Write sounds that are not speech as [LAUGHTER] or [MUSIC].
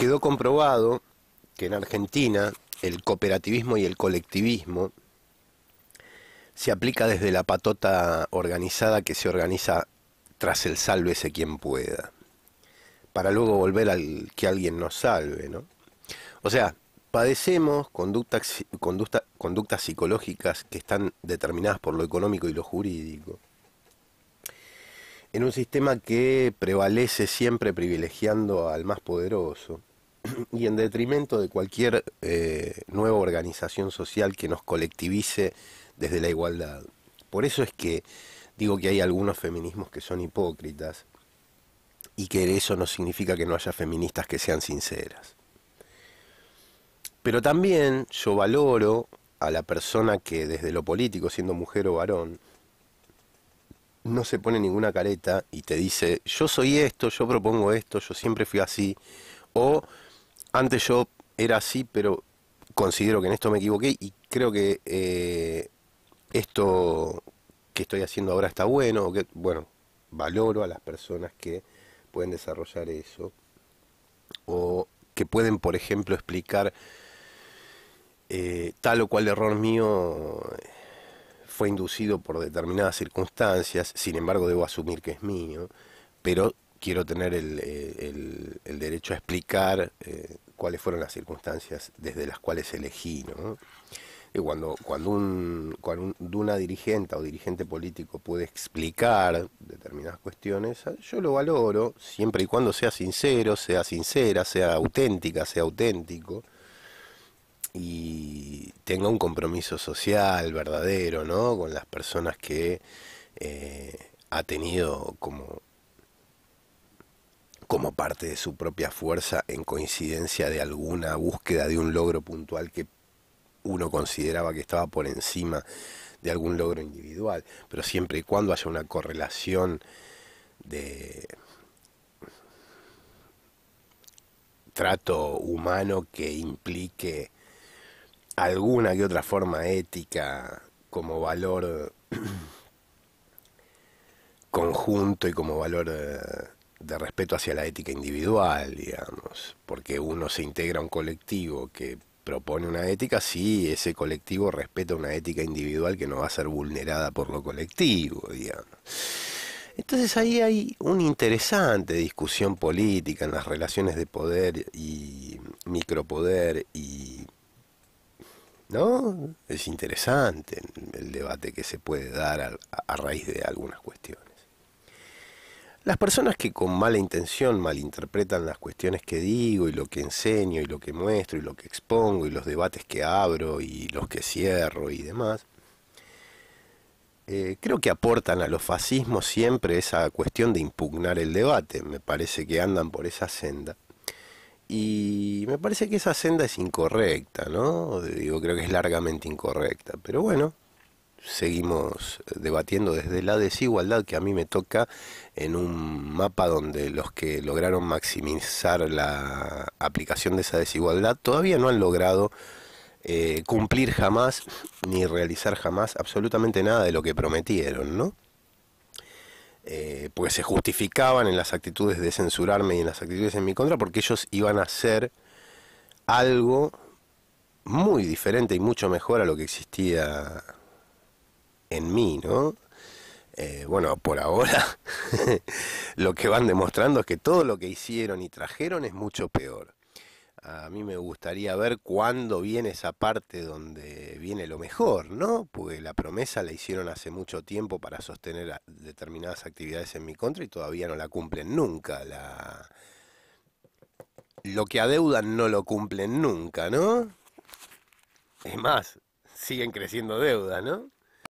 quedó comprobado que en Argentina el cooperativismo y el colectivismo se aplica desde la patota organizada que se organiza tras el sálvese quien pueda, para luego volver al que alguien nos salve, O sea, padecemos conductas psicológicas que están determinadas por lo económico y lo jurídico, en un sistema que prevalece siempre privilegiando al más poderoso, [CLEARS THROAT] y en detrimento de cualquier eh, nueva organización social que nos colectivice desde la igualdad. Por eso es que digo que hay algunos feminismos que son hipócritas y que eso no significa que no haya feministas que sean sinceras. Pero también yo valoro a la persona que desde lo político, siendo mujer o varón, no se pone ninguna careta y te dice, yo soy esto, yo propongo esto, yo siempre fui así, o antes yo era así, pero considero que en esto me equivoqué y creo que eh, esto que estoy haciendo ahora está bueno, que, bueno, valoro a las personas que pueden desarrollar eso o que pueden, por ejemplo, explicar eh, tal o cual error mío fue inducido por determinadas circunstancias, sin embargo debo asumir que es mío, pero quiero tener el, derecho a explicar eh, cuáles fueron las circunstancias desde las cuales elegí. Y cuando, cuando, un, una dirigente o dirigente político puede explicar determinadas cuestiones, yo lo valoro siempre y cuando sea sincero, sea sincera, sea auténtica, sea auténtico y tenga un compromiso social verdadero, ¿no? Con las personas que eh, ha tenido como como parte de su propia fuerza en coincidencia de alguna búsqueda de un logro puntual que uno consideraba que estaba por encima de algún logro individual, pero siempre y cuando haya una correlación de trato humano que implique alguna que otra forma ética como valor [CLEARS THROAT] conjunto y como valor eh, de respeto hacia la ética individual, digamos, porque uno se integra a un colectivo que propone una ética si ese colectivo respeta una ética individual que no va a ser vulnerada por lo colectivo, digamos. Entonces ahí hay una interesante discusión política en las relaciones de poder y micropoder y ¿no? Es interesante el debate que se puede dar a, a raíz de algunas cuestiones. Las personas que con mala intención malinterpretan las cuestiones que digo y lo que enseño y lo que muestro y lo que expongo y los debates que abro y los que cierro y demás, eh, creo que aportan a los fascismos siempre esa cuestión de impugnar el debate. Me parece que andan por esa senda. Y me parece que esa senda es incorrecta, ¿no? Digo, creo que es largamente incorrecta. Pero bueno, seguimos eh, debatiendo desde la desigualdad que a mí me toca en un mapa donde los que lograron maximizar la aplicación de esa desigualdad todavía no han logrado eh, cumplir jamás ni realizar jamás absolutamente nada de lo que prometieron, ¿no? Porque eh, pues se justificaban en las actitudes de censurarme y en las actitudes en mi contra porque ellos iban a hacer algo muy diferente y mucho mejor a lo que existía en mí, ¿no? Eh, bueno, por ahora [LAUGHS] lo que van demostrando es que todo lo que hicieron y trajeron es mucho peor. A mí me gustaría ver cuándo viene esa parte donde viene lo mejor, ¿no? Porque la promesa la hicieron hace mucho tiempo para sostener determinadas actividades en mi contra y todavía no la cumplen nunca. La... Lo que adeudan no lo cumplen nunca, ¿no? Es más, siguen creciendo deuda, ¿no?